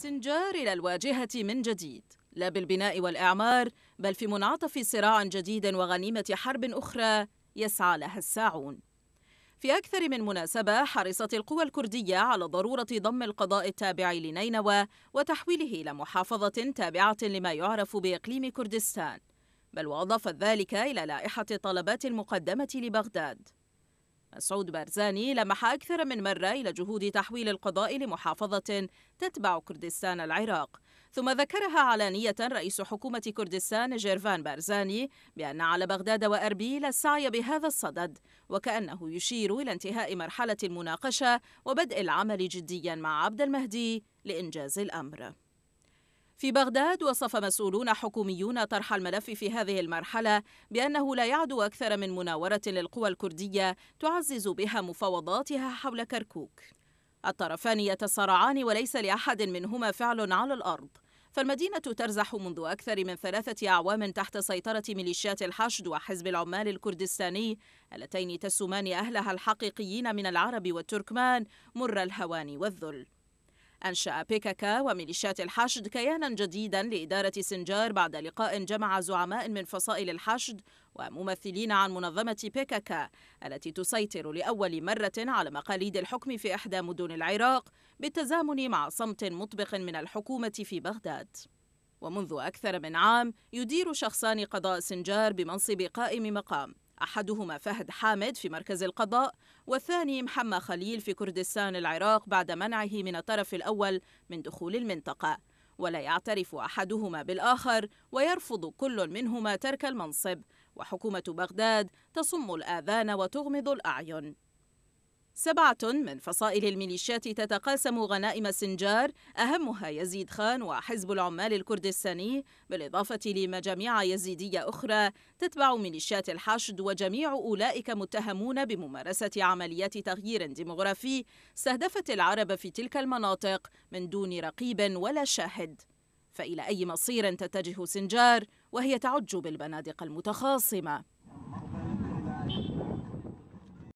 سنجار إلى الواجهة من جديد لا بالبناء والإعمار بل في منعطف صراع جديد وغنيمة حرب أخرى يسعى لها الساعون في أكثر من مناسبة حرصت القوى الكردية على ضرورة ضم القضاء التابع لنينوى وتحويله إلى محافظة تابعة لما يعرف بإقليم كردستان بل وأضافت ذلك إلى لائحة الطلبات المقدمة لبغداد مسعود بارزاني لمح أكثر من مرة إلى جهود تحويل القضاء لمحافظة تتبع كردستان العراق ثم ذكرها علانية رئيس حكومة كردستان جيرفان بارزاني بأن على بغداد وأربيل السعي بهذا الصدد وكأنه يشير إلى انتهاء مرحلة المناقشة وبدء العمل جديا مع عبد المهدي لإنجاز الأمر في بغداد وصف مسؤولون حكوميون طرح الملف في هذه المرحلة بأنه لا يعدو أكثر من مناورة للقوى الكردية تعزز بها مفاوضاتها حول كركوك الطرفان يتصارعان وليس لأحد منهما فعل على الأرض فالمدينة ترزح منذ أكثر من ثلاثة أعوام تحت سيطرة ميليشيات الحشد وحزب العمال الكردستاني اللتين تسمان أهلها الحقيقيين من العرب والتركمان مر الهوان والذل أنشأ بيكاكا وميليشيات الحشد كيانا جديدا لإدارة سنجار بعد لقاء جمع زعماء من فصائل الحشد وممثلين عن منظمة بيكاكا التي تسيطر لأول مرة على مقاليد الحكم في إحدى مدن العراق بالتزامن مع صمت مطبق من الحكومة في بغداد ومنذ أكثر من عام يدير شخصان قضاء سنجار بمنصب قائم مقام أحدهما فهد حامد في مركز القضاء والثاني محمى خليل في كردستان العراق بعد منعه من الطرف الأول من دخول المنطقة ولا يعترف أحدهما بالآخر ويرفض كل منهما ترك المنصب وحكومة بغداد تصم الآذان وتغمض الأعين سبعة من فصائل الميليشيات تتقاسم غنائم سنجار أهمها يزيد خان وحزب العمال الكردستاني بالإضافة لمجاميع يزيدية أخرى تتبع ميليشيات الحشد وجميع أولئك متهمون بممارسة عمليات تغيير ديمغرافي استهدفت العرب في تلك المناطق من دون رقيب ولا شاهد فإلى أي مصير تتجه سنجار وهي تعج بالبنادق المتخاصمة؟